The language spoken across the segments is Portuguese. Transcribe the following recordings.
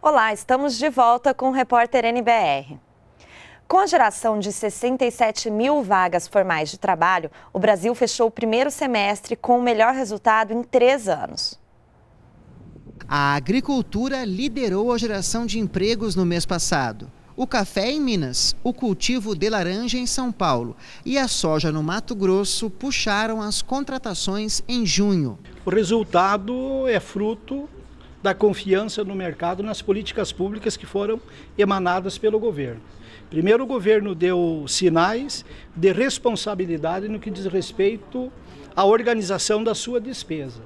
Olá, estamos de volta com o repórter NBR. Com a geração de 67 mil vagas formais de trabalho, o Brasil fechou o primeiro semestre com o melhor resultado em três anos. A agricultura liderou a geração de empregos no mês passado. O café em Minas, o cultivo de laranja em São Paulo e a soja no Mato Grosso puxaram as contratações em junho. O resultado é fruto da confiança no mercado nas políticas públicas que foram emanadas pelo governo. Primeiro, o governo deu sinais de responsabilidade no que diz respeito à organização da sua despesa.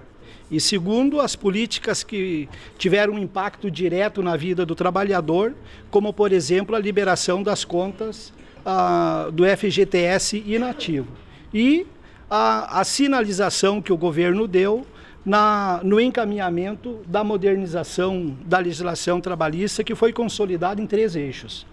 E segundo, as políticas que tiveram um impacto direto na vida do trabalhador, como por exemplo a liberação das contas ah, do FGTS inativo. E a, a, sinalização que o governo deu na, no encaminhamento da modernização da legislação trabalhista, que foi consolidada em três eixos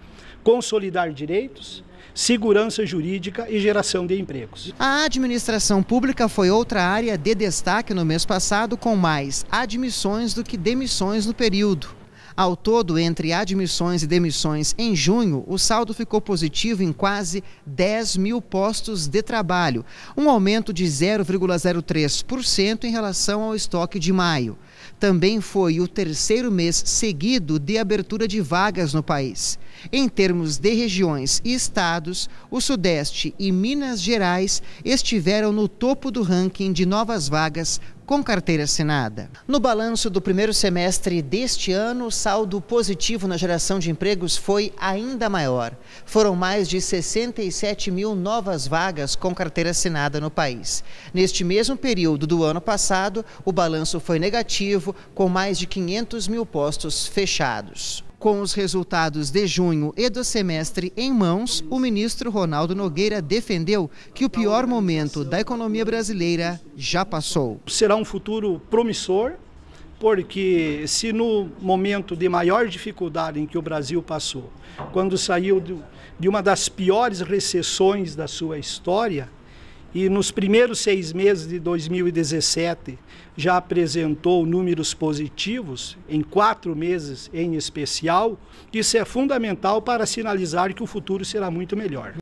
consolidar direitos, segurança jurídica e geração de empregos. A administração pública foi outra área de destaque no mês passado, com mais admissões do que demissões no período. Ao todo, entre admissões e demissões em junho, o saldo ficou positivo em quase 10 mil postos de trabalho, um aumento de 0,03% em relação ao estoque de maio. Também foi o terceiro mês seguido de abertura de vagas no país. Em termos de regiões e estados, o Sudeste e Minas Gerais estiveram no topo do ranking de novas vagas com carteira assinada. No balanço do primeiro semestre deste ano, o saldo positivo na geração de empregos foi ainda maior. Foram mais de 67 mil novas vagas com carteira assinada no país. Neste mesmo período do ano passado, o balanço foi negativo, com mais de 500 mil postos fechados. Com os resultados de junho e do semestre em mãos, o ministro Ronaldo Nogueira defendeu que o pior momento da economia brasileira já passou. Será um futuro promissor, porque se no momento de maior dificuldade em que o Brasil passou, quando saiu de uma das piores recessões da sua história, e nos primeiros seis meses de 2017 já apresentou números positivos, em quatro meses em especial, isso é fundamental para sinalizar que o futuro será muito melhor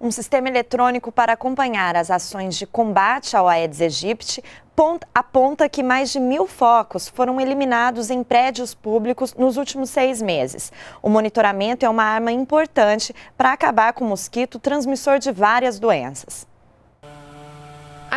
um sistema eletrônico para acompanhar as ações de combate ao Aedes aegypti aponta que mais de mil focos foram eliminados em prédios públicos nos últimos seis meses. O monitoramento é uma arma importante para acabar com o mosquito transmissor de várias doenças.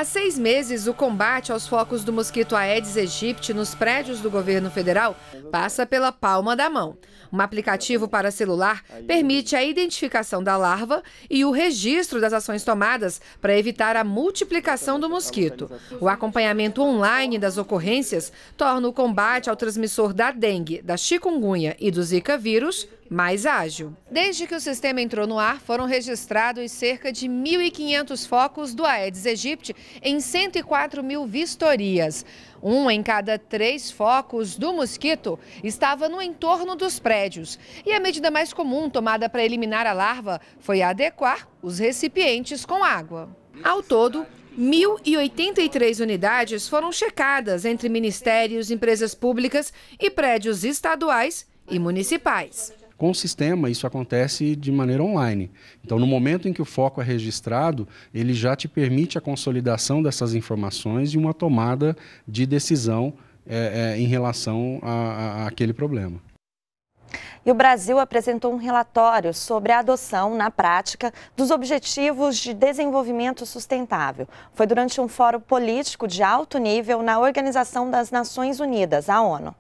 Há seis meses, o combate aos focos do mosquito Aedes aegypti nos prédios do governo federal passa pela palma da mão. Um aplicativo para celular permite a identificação da larva e o registro das ações tomadas para evitar a multiplicação do mosquito. O acompanhamento online das ocorrências torna o combate ao transmissor da dengue, da chikungunya e do zika vírus mais ágil. Desde que o sistema entrou no ar, foram registrados cerca de 1.500 focos do Aedes aegypti em 104 mil vistorias. Um em cada três focos do mosquito estava no entorno dos prédios. E a medida mais comum tomada para eliminar a larva foi adequar os recipientes com água. Ao todo, 1.083 unidades foram checadas entre ministérios, empresas públicas e prédios estaduais e municipais. Com o sistema, isso acontece de maneira online. Então, no momento em que o foco é registrado, ele já te permite a consolidação dessas informações e uma tomada de decisão é, é, em relação a, aquele problema. E o Brasil apresentou um relatório sobre a adoção, na prática, dos Objetivos de Desenvolvimento Sustentável. Foi durante um fórum político de alto nível na Organização das Nações Unidas, a ONU.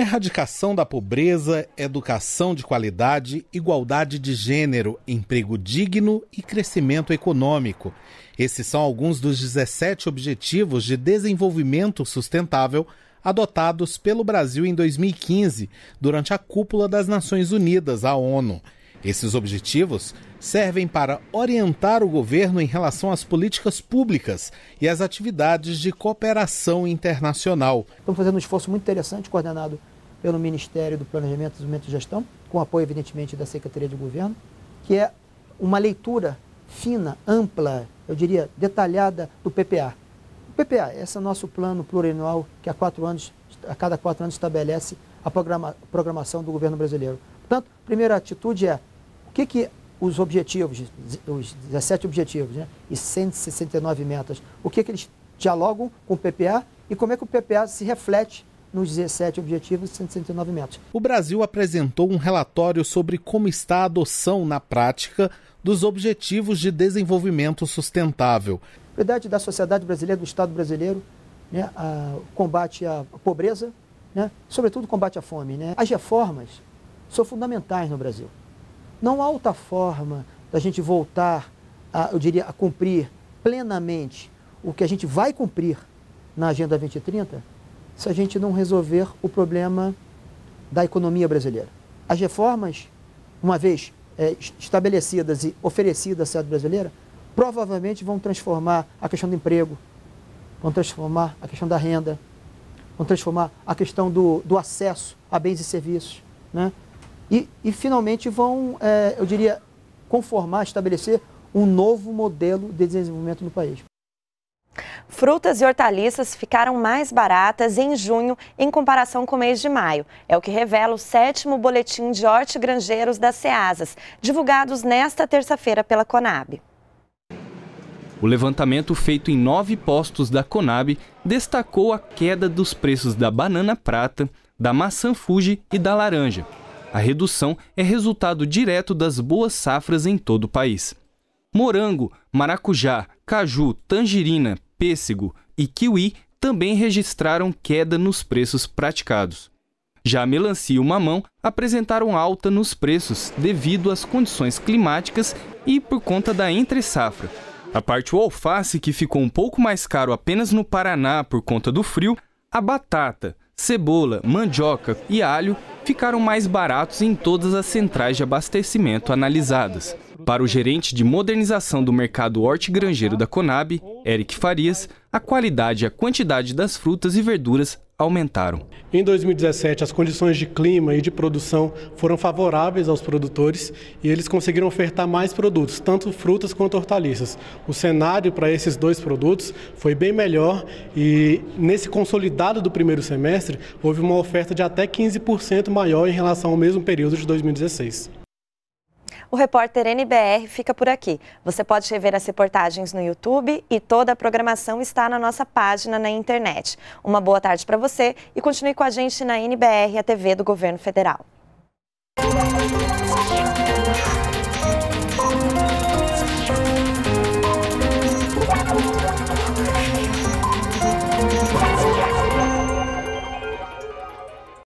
Erradicação da pobreza, educação de qualidade, igualdade de gênero, emprego digno e crescimento econômico. Esses são alguns dos 17 Objetivos de Desenvolvimento Sustentável adotados pelo Brasil em 2015, durante a Cúpula das Nações Unidas, a ONU. Esses objetivos servem para orientar o governo em relação às políticas públicas e às atividades de cooperação internacional. Estamos fazendo um esforço muito interessante, coordenado pelo Ministério do Planejamento, Desenvolvimento e Gestão, com apoio, evidentemente, da Secretaria de Governo, que é uma leitura fina, ampla, eu diria detalhada, do PPA. O PPA, esse é o nosso plano plurianual que a, quatro anos, a cada quatro anos estabelece a programa, programação do governo brasileiro. Portanto, a primeira atitude é que, que os objetivos, os 17 objetivos né, e 169 metas, o que, que eles dialogam com o PPA e como é que o PPA se reflete nos 17 objetivos e 169 metas. O Brasil apresentou um relatório sobre como está a adoção na prática dos Objetivos de Desenvolvimento Sustentável. A prioridade da sociedade brasileira, do Estado brasileiro, né, a combate à pobreza, né, sobretudo combate à fome. Né. As reformas são fundamentais no Brasil. Não há outra forma da gente voltar, a, eu diria, a cumprir plenamente o que a gente vai cumprir na Agenda 2030 se a gente não resolver o problema da economia brasileira. As reformas, uma vez é, estabelecidas e oferecidas à sociedade brasileira, provavelmente vão transformar a questão do emprego, vão transformar a questão da renda, vão transformar a questão do, do acesso a bens e serviços, né? e, e finalmente vão, é, eu diria, conformar, estabelecer um novo modelo de desenvolvimento no país. Frutas e hortaliças ficaram mais baratas em junho em comparação com o mês de maio. É o que revela o sétimo boletim de hortigranjeiros das SEASAS, divulgados nesta terça-feira pela Conab. O levantamento feito em nove postos da Conab destacou a queda dos preços da banana prata, da maçã Fuji e da laranja, a redução é resultado direto das boas safras em todo o país. Morango, maracujá, caju, tangerina, pêssego e kiwi também registraram queda nos preços praticados. Já a melancia e o mamão apresentaram alta nos preços devido às condições climáticas e por conta da entre-safra. A parte o alface, que ficou um pouco mais caro apenas no Paraná por conta do frio, a batata, cebola, mandioca e alho ficaram mais baratos em todas as centrais de abastecimento analisadas. Para o gerente de modernização do mercado hortigranjeiro da Conab, Eric Farias, a qualidade e a quantidade das frutas e verduras aumentaram. Em 2017, as condições de clima e de produção foram favoráveis aos produtores e eles conseguiram ofertar mais produtos, tanto frutas quanto hortaliças. O cenário para esses dois produtos foi bem melhor e nesse consolidado do primeiro semestre houve uma oferta de até 15% maior em relação ao mesmo período de 2016. O repórter NBR fica por aqui. Você pode rever as reportagens no YouTube e toda a programação está na nossa página na internet. Uma boa tarde para você e continue com a gente na NBR, a TV do Governo Federal.